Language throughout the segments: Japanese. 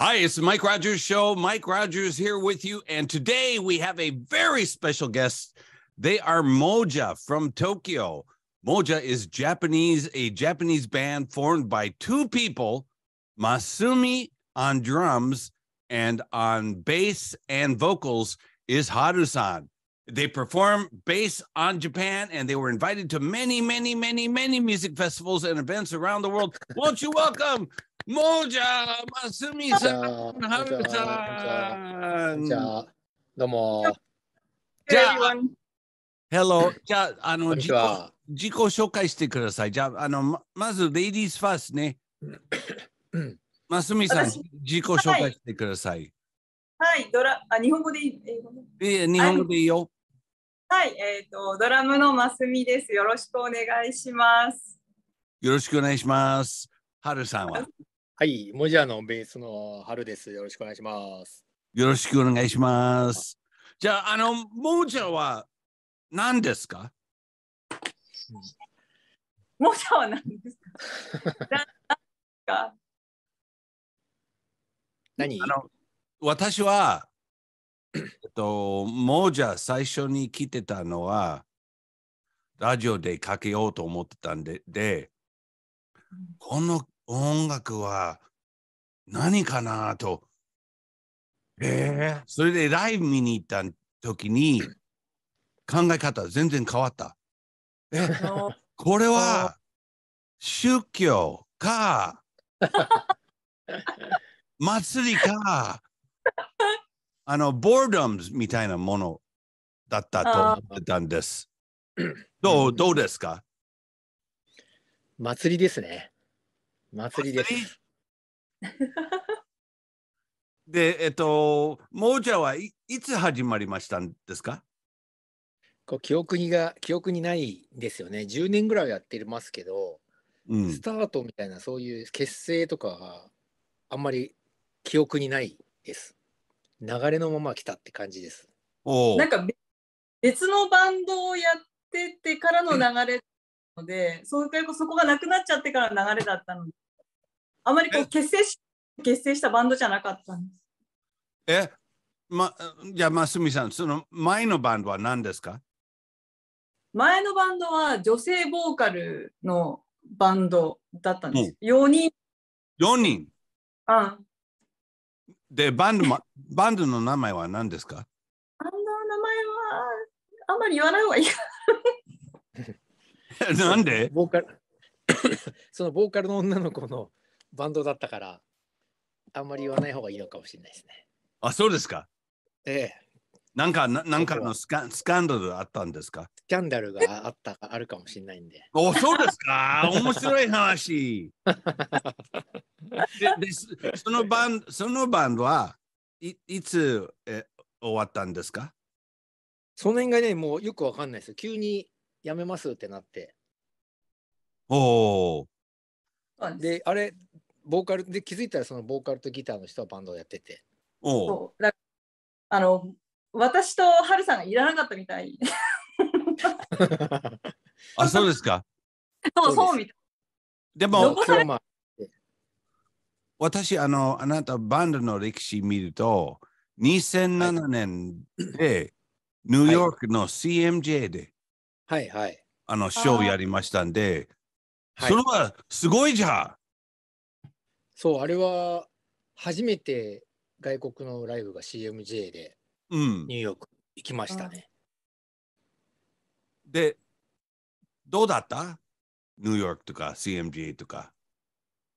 Hi, it's the Mike Rogers Show. Mike Rogers here with you. And today we have a very special guest. They are Moja from Tokyo. Moja is Japanese, a Japanese band formed by two people, Masumi on drums and on bass and vocals is Haru-san. They perform bass on Japan and they were invited to many, many, many, many music festivals and events around the world. Won't you welcome もうじゃあ、ますみさん、はるさん。じゃあ、どうも。じゃあ、Hello。じゃあ、あの自己、自己紹介してください。じゃあ、あのままず、レディースファースね。ますみさん、自己紹介してください。はい、ドラあ日本語でいいえ日本語でいいよ。はい、えっ、ー、と、ドラムのますみです。よろしくお願いします。よろしくお願いします。はるさんは。はい、モジャのベースの春です。よろしくお願いします。よろしくお願いします。じゃあ、あの、モジャは何ですか、もん、モジャは何ですか 何あの私は、えっと、モジャ最初に来てたのは、ラジオでかけようと思ってたんで、でこの音楽は何かなと。えー、それでライブ見に行った時に考え方全然変わった。え、これは宗教か祭りかあのボーダムズみたいなものだったと思ってたんです。どうどうですか祭りですね。祭りです。で、えっと、もーじゃはいいつ始まりましたんですかこう記憶にが記憶にないですよね。10年ぐらいやってますけど、うん、スタートみたいなそういう結成とかがあんまり記憶にないです。流れのまま来たって感じです。なんか別のバンドをやっててからの流れのでそれこそこがなくなっちゃってから流れだったのであまりこう結成し結成したバンドじゃなかったんです。えま、じゃあ、ますみさん、その前のバンドは何ですか前のバンドは女性ボーカルのバンドだったんです。うん、4人。4人あでバンド、ま、バンドの名前は何ですかバンドの名前はあんまり言わない方がいい なんでボーカル そのボーカルの女の子のバンドだったから、あんまり言わない方がいいのかもしれないですね。あ、そうですか。ええ。なんか、ななんかのスカスキャンダルあったんですかスキャンダルがあったあるかもしれないんで。お、そうですか。面白い話ででそのバン。そのバンドはいいつえ終わったんですかその辺がね、もうよくわかんないです。急にやめますってなって。おお。で、あれ、ボーカルで気づいたらそのボーカルとギターの人はバンドをやってて。おだあの私とハルさんがいらなかったみたい。あ、そうですか。そう、そうみたい。でも、私、あの、あなた、バンドの歴史見ると、2007年で、ニューヨークの CMJ で、はいはい。あの、ショーやりましたんで、それはすごいじゃん、はい、そう、あれは初めて外国のライブが CMJ でニューヨーク行きましたね。うん、で、どうだったニューヨークとか CMJ とか。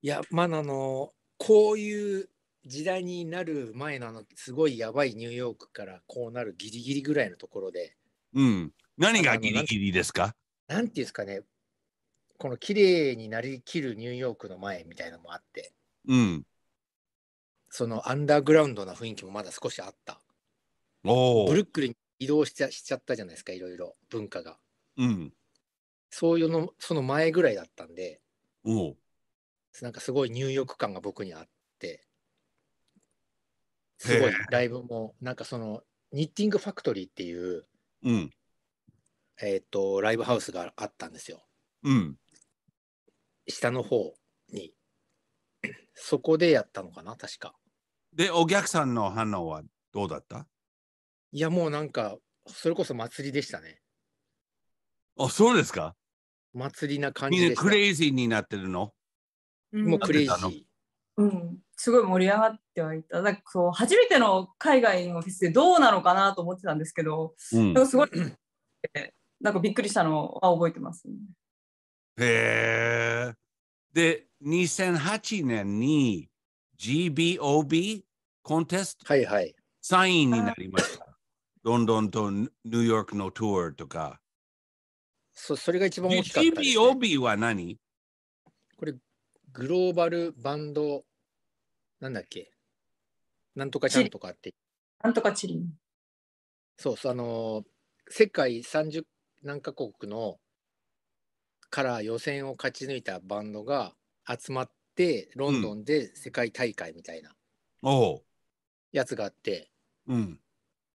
いや、まあ、あの、こういう時代になる前のあのすごいやばいニューヨークからこうなるギリギリぐらいのところで、うん、何がギリギリですかなんていうんですかね、この綺麗になりきるニューヨークの前みたいなのもあって、うん、そのアンダーグラウンドな雰囲気もまだ少しあった。おブルックリン移動しちゃしちゃったじゃないですか、いろいろ文化が。うん、そういうの、その前ぐらいだったんで、おなんかすごいニューヨーク感が僕にあって、すごいライブも、なんかその、ニッティングファクトリーっていう、うん、えっ、ー、と、ライブハウスがあったんですよ。うん。下の方に。そこでやったのかな、確か。で、お客さんの反応はどうだったいや、もうなんか、それこそ祭りでしたね。あ、そうですか祭りな感じでクレイジーになってるの、うん、もうクレイジー。うん、すごい盛り上がってはいた。なんかこう初めての海外のフェスでどうなのかなと思ってたんですけど、うん、すごい なんかびっくりしたのは覚えてます、ね、へえ。で、2008年に GBOB コンテスト、はいはい、サインになりました。ロンドンとニューヨークのトゥーとか。そそれが一番大きかった、ね、GBOB は何これ、グローバルバンド、なんだっけなんとかちゃんとかって。なんとかチリン。そうそう、あのー、世界30何カ国のから予選を勝ち抜いたバンドが集まってロンドンで世界大会みたいなやつがあって、うん、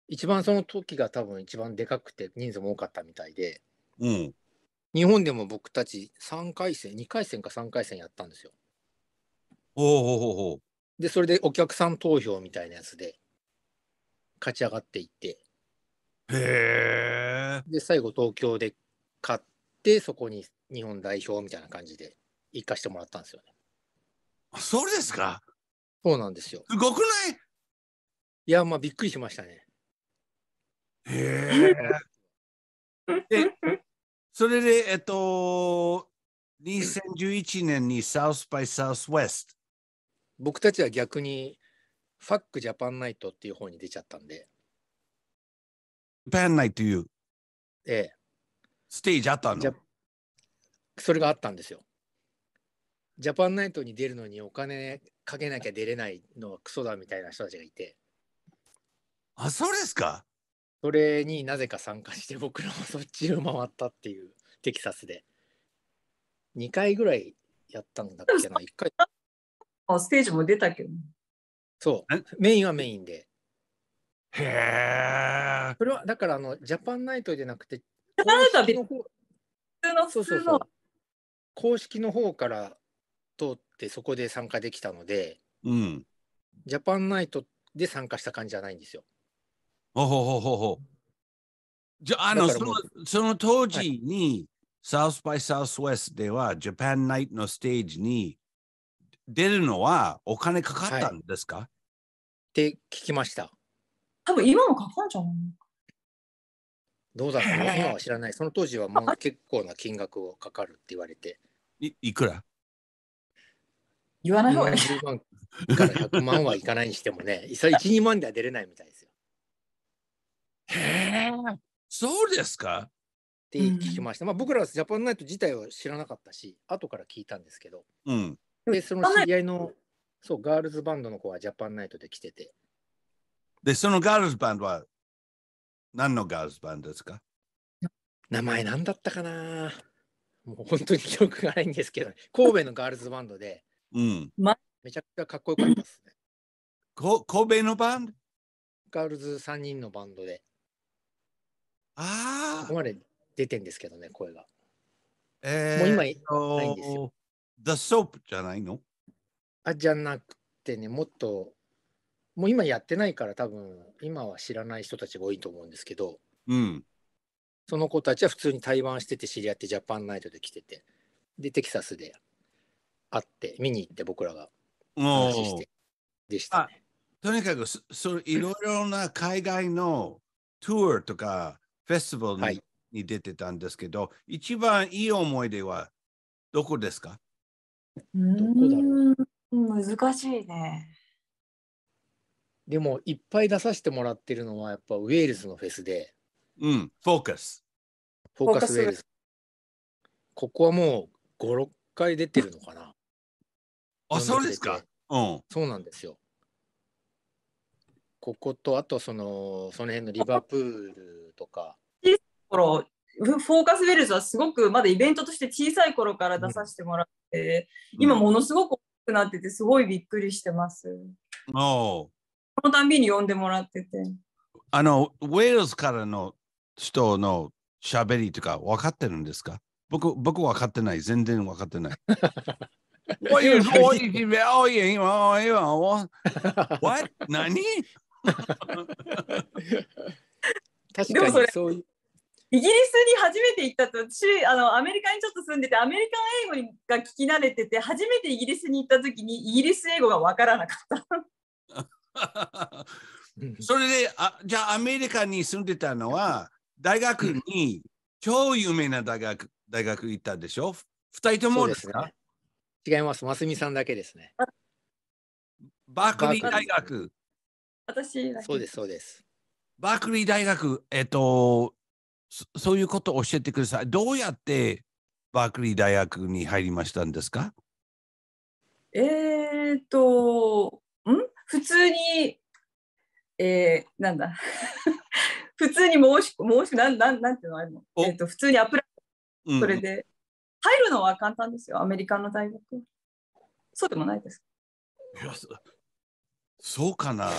一番その時が多分一番でかくて人数も多かったみたいで、うん、日本でも僕たち3回戦2回戦か3回戦やったんですよ。でそれでお客さん投票みたいなやつで勝ち上がっていってへえ。で、最後東京で買って、そこに日本代表みたいな感じで行かしてもらったんですよね。あ、そうですかそうなんですよ。すごくないいや、まあびっくりしましたね。へ え。で、それで、えっと、2011年に South by Southwest。僕たちは逆に、ファックジャパンナイトっていう方に出ちゃったんで。ペン p というええ、ステージあったのそれがあったんですよ。ジャパンナイトに出るのにお金かけなきゃ出れないのはクソだみたいな人たちがいて。あ、そうですかそれになぜか参加して僕らもそっちを回ったっていうテキサスで。2回ぐらいやったんだっけな、1回。あ、ステージも出たけど。そう、メインはメインで。へえ。それはだからあのジャパンナイトじゃなくて公式の方から通ってそこで参加できたので、うん、ジャパンナイトで参加した感じじゃないんですよ。ほほほほほじゃあのそのその当時に、サウスバイサウスウェスではジャパンナイトのステージに出るのはお金かかったんですか、はい、って聞きました。多分今もかかんじゃん。どうだろう、今は知らない。その当時はもう結構な金額をかかるって言われて。いいくら言わない方がいい。10万から100万はいかないにしてもね、一れ1、2万では出れないみたいですよ。へえ、そうですかって聞きました。まあ僕らはジャパンナイト自体は知らなかったし、後から聞いたんですけど、うん、でその知り合いのそうガールズバンドの子はジャパンナイトで来てて。で、そのガールズバンドは何のガールズバンドですか名前何だったかなもう本当に記憶がないんですけど、神戸のガールズバンドで、うん、めちゃくちゃかっこよかったですね。こ神戸のバンドガールズ3人のバンドで。ああ。ここまで出てんですけどね、声が。えー、もう今ないんですよ。The Soap じゃないのあじゃなくてね、もっともう今やってないから多分今は知らない人たちが多いと思うんですけど、うん、その子たちは普通に台湾してて知り合ってジャパンナイトで来ててでテキサスで会って見に行って僕らが話してでしたね。とにかくそいろいろな海外のツアーとかフェスティバルにに出てたんですけど一番いい思い出はどこですかどこだろう難しいね。でもいっぱい出させてもらってるのはやっぱウェールズのフェスで。うん、フォーカス。フォーカスウェールズ。ここはもう5、6回出てるのかな。あ、そうですか。うん。そうなんですよ。こことあとそのその辺のリバプールとか。フォーカスウェルズはすごくまだイベントとして小さい頃から出させてもらって、うん、今ものすごく大きくなっててすごいびっくりしてます。おこのたんびに呼んでもらってて。あの、ウェールズからの人の喋りとか分かってるんですか僕、僕分かってない。全然分かってない。w h 何？確かそれイギリスに初めて行ったと私あのアメリカにちょっと住んでてアメリカン英語が聞き慣れてて初めてイギリスに行った時にイギリス英語がわからなかった。それであ、じゃあアメリカに住んでたのは、大学に超有名な大学大学行ったでしょ ?2 人ともですか、ね、違います、ますみさんだけですね。バークリー大学。私そうです、そうです。バークリー大学、えっと、そういうことを教えてください。どうやってバークリー大学に入りましたんですかえー、っと、ん普通に、えー、なんだ 普通に申し申しなんなんなんていうのあれの、えーと、普通にアプライ、それで、入るのは簡単ですよアメリカの大学そうでもないですいやそうかな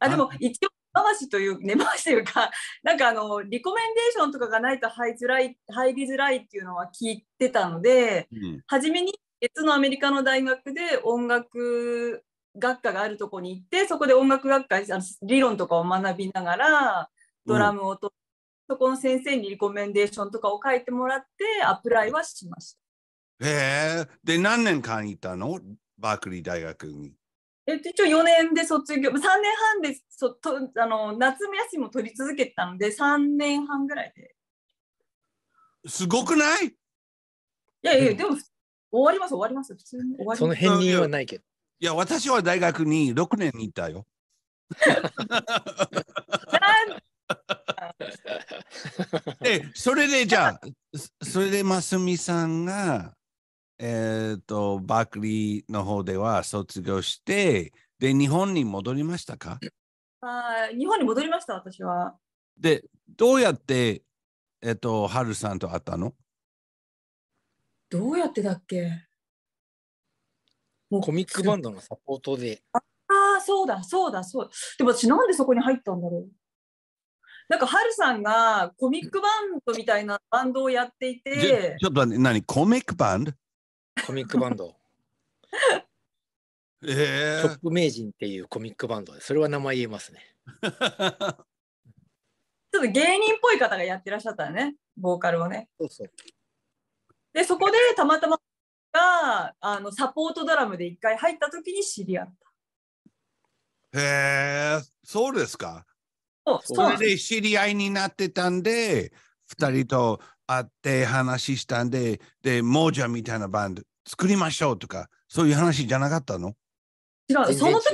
あでも一応根回しという 根回しというかなんかあのリコメンデーションとかがないと入づらい入りづらいっていうのは聞いてたので、うん、初めに別のアメリカの大学で音楽学科があるとこに行ってそこで音楽学会あの理論とかを学びながらドラムをと、うん、そこの先生にリコメンデーションとかを書いてもらってアプライはしました。へえで何年間いたのバークリー大学に。えっと、一応4年で卒業3年半でそとあの夏休みも取り続けたので3年半ぐらいで。すごくないいやいや、でも終わります終わります普通に終わります。その辺にはないけど。いや、私は大学に6年にいたよ。で、それでじゃあ、それでますみさんが、えっ、ー、と、バークリーの方では卒業して、で、日本に戻りましたかあ、日本に戻りました、私は。で、どうやって、えっ、ー、と、はるさんと会ったのどうやってだっけコミックバンドのサポートで。ああ、そうだ、そうだ、そうだ。でも私なんでそこに入ったんだろう。なんか、ハルさんがコミックバンドみたいなバンドをやっていて。ちょっと何コミックバンドコミックバンド。えー、トップ名人っていうコミックバンドで、それは名前言えますね。ちょっと芸人っぽい方がやってらっしゃったね、ボーカルをね。そうそうで、そこでたまたまがあのサポートドラムで一回入った時に知り合った。へえそうですか。それで知り合いになってたんで2人と会って話したんででモージャみたいなバンド作りましょうとかそういう話じゃなかったの違うその時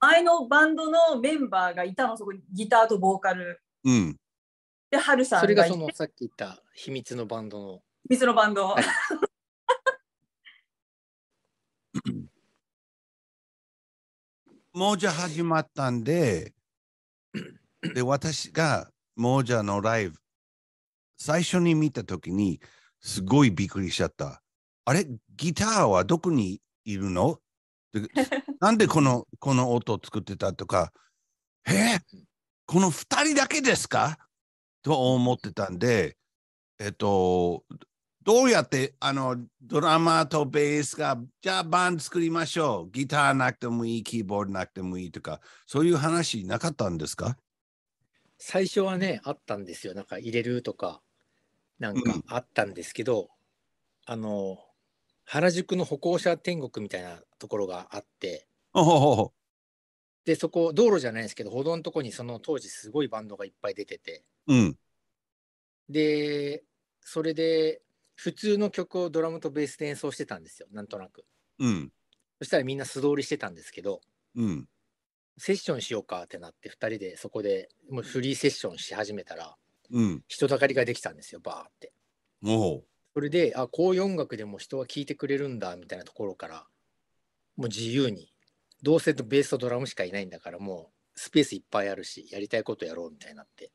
前のバンドのメンバーがいたのそこにギターとボーカル。うん、で、ハルさんそれがそのさっき言った秘密のバンドの。秘密のバンド。亡者始まったんで、で、私が亡者のライブ、最初に見たときに、すごいびっくりしちゃった。あれギターはどこにいるの なんでこのこの音を作ってたとか、えこの2人だけですかと思ってたんで、えっと、どうやってあのドラマとベースが、じゃあバン作りましょう。ギターなくてもいい、キーボードなくてもいいとか、そういう話なかったんですか最初はね、あったんですよ。なんか入れるとか、なんかあったんですけど、うん、あの、原宿の歩行者天国みたいなところがあって、ほほほで、そこ、道路じゃないんですけど、歩道のとこにその当時すごいバンドがいっぱい出てて、うん、で、それで普通の曲をドラムとベースで演奏してたんですよなんとなく、うん、そしたらみんな素通りしてたんですけど、うん、セッションしようかってなって2人でそこでもうフリーセッションし始めたら、うん、人だかりができたんですよバーってそれであこういう音楽でも人は聴いてくれるんだみたいなところからもう自由にどうせベースとドラムしかいないんだからもうスペースいっぱいあるしやりたいことやろうみたいになって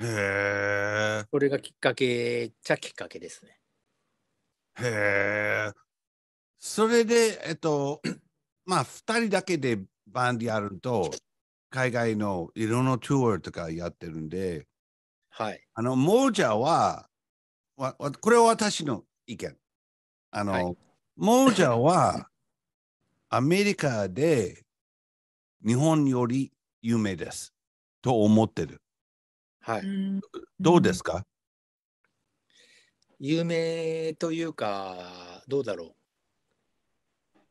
へえ。これがきっかけちゃきっかけですね。へえ。それで、えっと、まあ、2人だけでバンドやると、海外のいろんなツアーとかやってるんで、はい。あの、モージャーは、わわこれは私の意見。あの、はい、モージャーは、アメリカで日本より有名です。と思ってる。はい、どうですか、有名というかどうだろ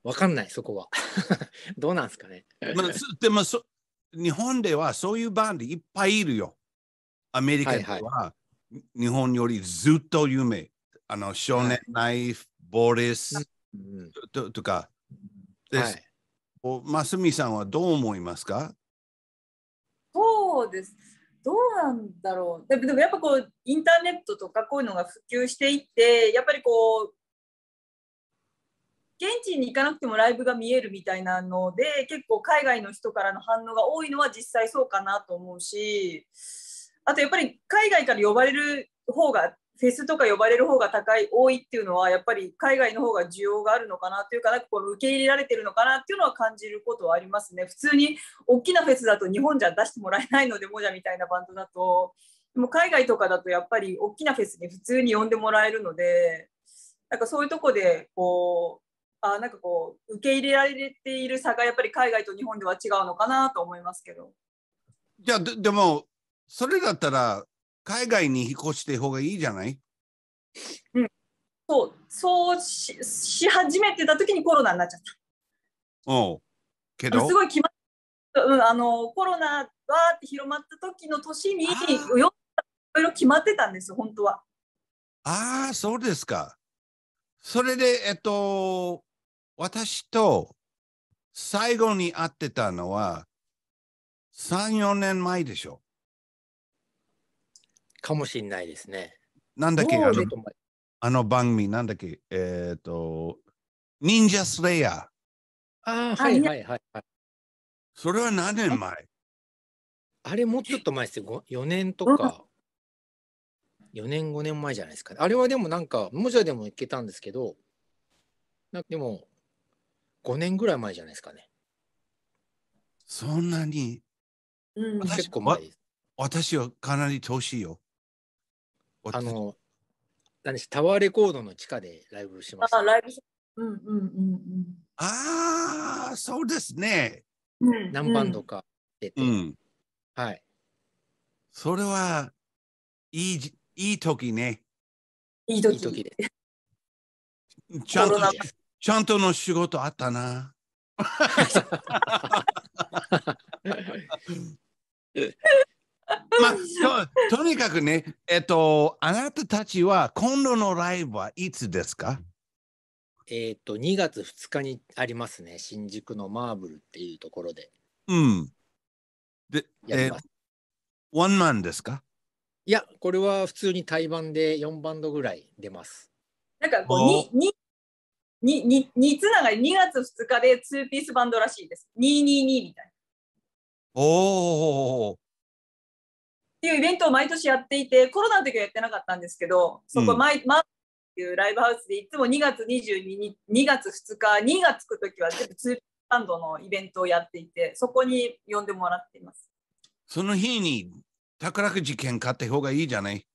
うわかんないそこは どうなんですかね、まあ、でもそ日本ではそういうバンドいっぱいいるよアメリカでは、はいはい、日本よりずっと有名あの少年ナイフ、はい、ボリス、うん、ととかです、はいおますみさんはどう思いますかそうですどうなんだろうでもやっぱこうインターネットとかこういうのが普及していってやっぱりこう現地に行かなくてもライブが見えるみたいなので結構海外の人からの反応が多いのは実際そうかなと思うしあとやっぱり海外から呼ばれる方がフェスとか呼ばれる方が高い多いっていうのはやっぱり海外の方が需要があるのかなというかなんかこの受け入れられてるのかなっていうのは感じることはありますね普通に大きなフェスだと日本じゃ出してもらえないのでもじゃみたいなバンドだとでも海外とかだとやっぱり大きなフェスに普通に呼んでもらえるのでなんかそういうとこでこうあなんかこう受け入れられている差がやっぱり海外と日本では違うのかなと思いますけど。いやでもそれだったら海外に引っ越してうがいいじゃない、うん、そうそうしし始めてた時にコロナになっちゃった。おうけどすごい決まうん、あのコロナわーって広まった時の年にいろいろ決まってたんですよ本当は。ああそうですか。それでえっと私と最後に会ってたのは34年前でしょ。かもしれないですね。なんだっけあのあの番組、なんだっけえっ、ー、と、忍者スレイヤー。ああ、はいはいはい、はい。それは何年前あれもうちょっと前ですよ。4年とか。4年、5年前じゃないですか、ね。あれはでもなんか、もじゃでもいけたんですけど、でも、5年ぐらい前じゃないですかね。そんなに、うん、結構前です。私はかなり年よ。あの、何しタワーレコードの地下でライブしました。あ、ライブしうんうんうんうん。ああ、そうですね。何バンドか出て、うん、はい。それはいい、いい時ね。いい時いい時で。ちゃんと、ちゃんとの仕事あったな。まあと、とにかくね、えっと、あなたたちは今度のライブはいつですかえっと、2月2日にありますね、新宿のマーブルっていうところで。うん。で、えー、ワンマンですかいや、これは普通に対バンで4バンドぐらい出ます。なんかこう、に、に、に、につながり、2月2日で2ピースバンドらしいです。222みたいな。おお。っていうイベントを毎年やっていてコロナの時はやってなかったんですけどそこ毎、うん、っていうライブハウスでいつも2月22日2月2日2月つく時は全部ツーバンドのイベントをやっていてそこに呼んでもらっていますその日に宝くじ券買った方がいいじゃない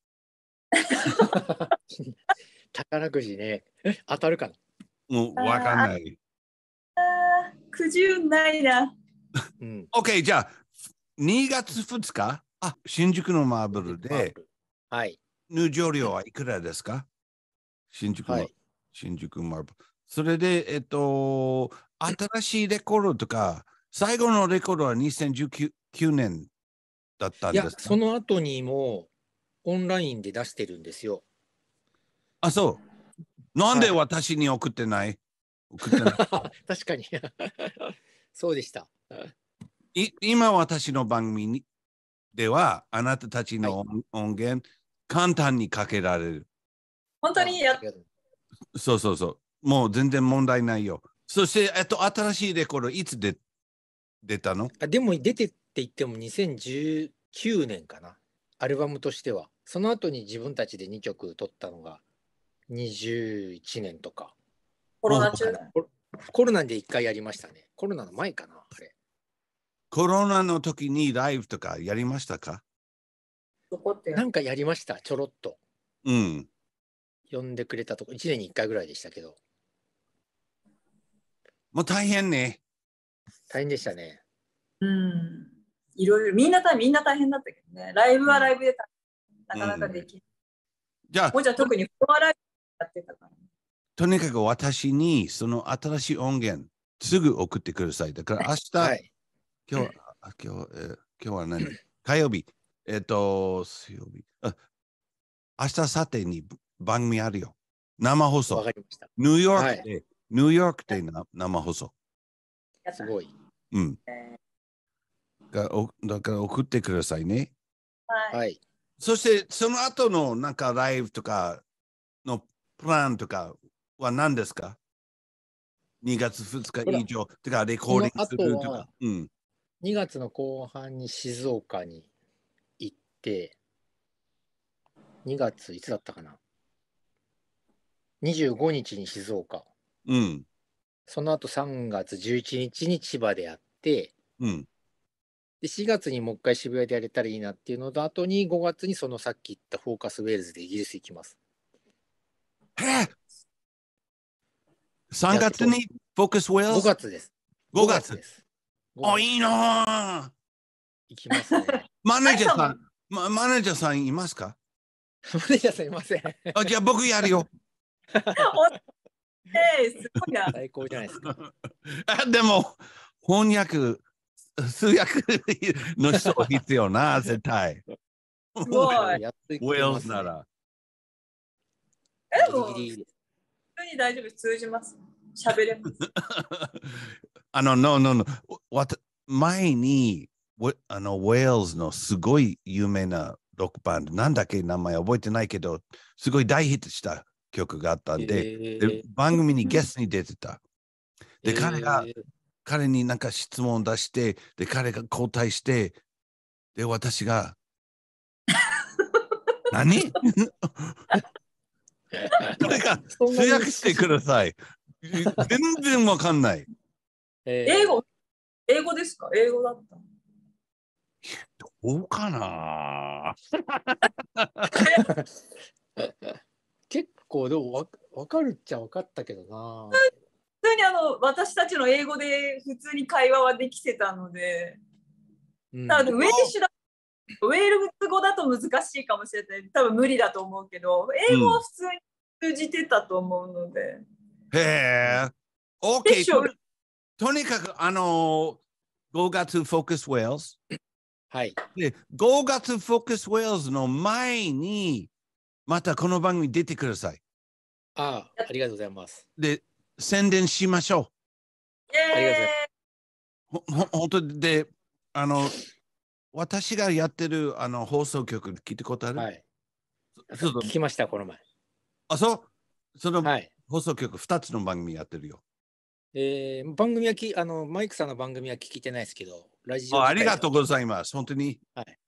宝くじね当たるかなもうわかんないくじゅないな、うん、OK じゃあ2月2日あ、新宿のマーブルで、はい。入場料はいくらですか新宿、はい、新宿マーブル。それで、えっと、新しいレコードとか、最後のレコードは2019年だったんですかいや、その後にもオンラインで出してるんですよ。あ、そう。なんで私に送ってない、送ってない 確かに そうでした。い今私の番組にでは、あなたたちの音源、簡単にかけられる。本当にやそうそうそう。もう全然問題ないよ。そして、えっと、新しいレコード、いつで出たのあでも、出てって言っても2019年かな。アルバムとしては。その後に自分たちで2曲取ったのが21年とか。コロナ中コロナで1回やりましたね。コロナの前かな、あれ。コロナの時にライブとかやりましたかなんかやりました、ちょろっと。うん。呼んでくれたとこ、1年に1回ぐらいでしたけど。もう大変ね。大変でしたね。うん。いろいろ、みんな大みんな大変だったけどね。ライブはライブで、うん、なかなかできない。うん、じゃあ、もうじゃ特にフォアライブやってたから、ね、とにかく私にその新しい音源、すぐ送ってください。だから明日、はい今日は、今日、えー、今日は何火曜日。えっ、ー、と、水曜日。あ明日、さてに番組あるよ。生放送。わかりました。ニューヨークで、はい、ニューヨークでな生放送。すごい。うん。がおだから送ってくださいね。はい。そして、その後のなんかライブとかのプランとかは何ですか ?2 月2日以上、とかレコーディングするとか。うん。2月の後半に静岡に行って2月いつだったかな25日に静岡うんその後3月11日に千葉でやってうんで4月にもう一回渋谷でやれたらいいなっていうのと後に5月にそのさっき言ったフォーカスウェールズでイギリス行きますへえ3月にフォーカスウェールズ5月です5月ですあ、いいな行きますね。マネージャーさん、ま、マネージャーさんいますかマネージャーさんいません。あ、じゃあ僕やるよ。え ー、すごいな。最高じゃないですか。あでも、翻訳、通訳の人必要な、絶対。すごい。ウェルズなら。え、もう、普通に大丈夫、通じます。喋れます。あの、no, no, no. 前に、あの、ウェールズのすごい有名なロックバンド、なんだっけ名前覚えてないけど、すごい大ヒットした曲があったんで、えー、で番組にゲストに出てた。で、彼が、えー、彼になんか質問を出して、で、彼が交代して、で、私が、何 それが通訳してください。全然わかんない。えー、英語英語ですか英語だったどうかな 結構でもわ分かるっちゃ分かったけどな。普通にあの私たちの英語で普通に会話はできてたので、うん、多分ウェーシュウェールズ語だと難しいかもしれない多分無理だと思うけど英語は普通に通じてたと思うので。うんへえ。OK と。とにかく、あのー、5月フォーカスウェールズ。はい。で、5月フォーカスウェールズの前に、またこの番組出てください。ああ、ありがとうございます。で、宣伝しましょう。ありがとうございます。ほ本当で、あの、私がやってるあの放送局聞いたことあるはい。聞きました、この前。あ、そうその、はい、放送局2つの番組やってるよ。えー、番組はきあのマイクさんの番組は聞いてないですけど、ラジオありがとうございます。本当に。はい、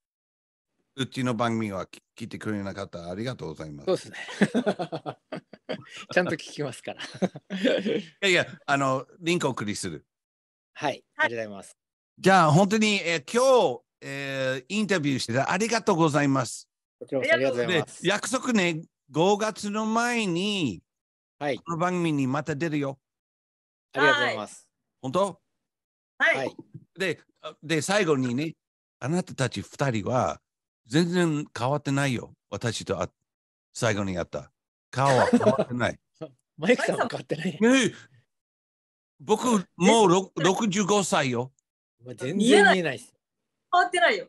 うちの番組は聞いてくれなかったありがとうございます。そうですね。ちゃんと聞きますから。いやいや、あの、リンク送りする。はい、ありがとうございます。じゃあ、本当に、えー、今日、えー、インタビューしてありがとうございます。ありがとうございます。約束ね、5月の前に、はい。この番組にまた出るよ。ありがとうございます。本当ははいで、で、最後にね、あなたたち二人は全然変わってないよ。私とあ最後にやった。顔は変わってない。マイクさんは変わってない。僕、もう65歳よ。全然見えないです。変わってないよ。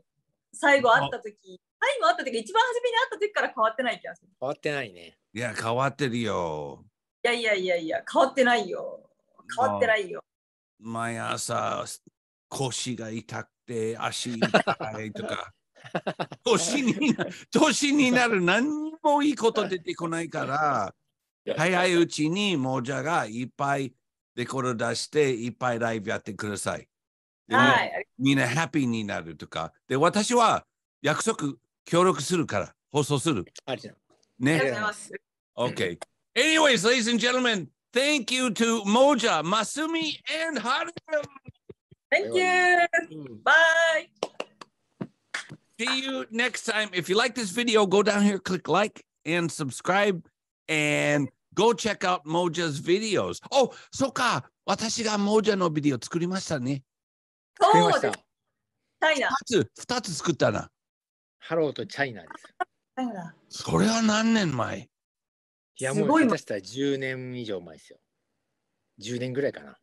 最後会った時、最後会った時、一番初めに会った時から変わってない気がする。変わってないね。いや、変わってるよ。いやいやいやいや、変わってないよ。変わってないよ。毎朝腰が痛くて足痛いとか。年 に年になる何もいいこと出てこないから、早いうちにもじゃがいっぱいで、コれ出して、いっぱいライブやってください。はい、みんなハッピーになるとか。で、私は約束、協力するから、放送する。ありがとうございます。ね。ありがとうございます。OK。Anyways, ladies and gentlemen, thank you to Moja, Masumi, and Haru. Thank you. Bye. See you next time. If you like this video, go down here, click like and subscribe, and go check out Moja's videos. Oh, so そうか。私が Moja のビデオ作りましたね。作りました。チャイナ。2つ、2つ作ったな。ハローとチャイナです。それは何年前いや、もう下手したら10年以上前ですよ。10年ぐらいかな。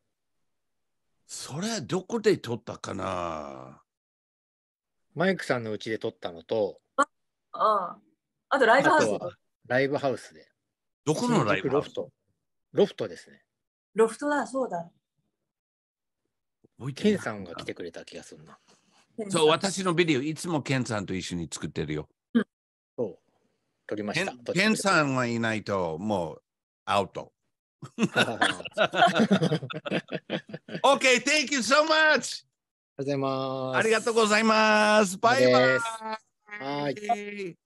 それ、どこで撮ったかなマイクさんのうちで撮ったのと、あああとライブハウスライブハウスで。どこのライブハロフト。ロフトですね。ロフトだ、そうだ。ケンさんが来てくれた気がするな。そう、私のビデオ、いつもケンさんと一緒に作ってるよ。取りました。ケンさんはいないと、もうアウト。OK, thank you so much! ありがとうございます。バイバイ。はい。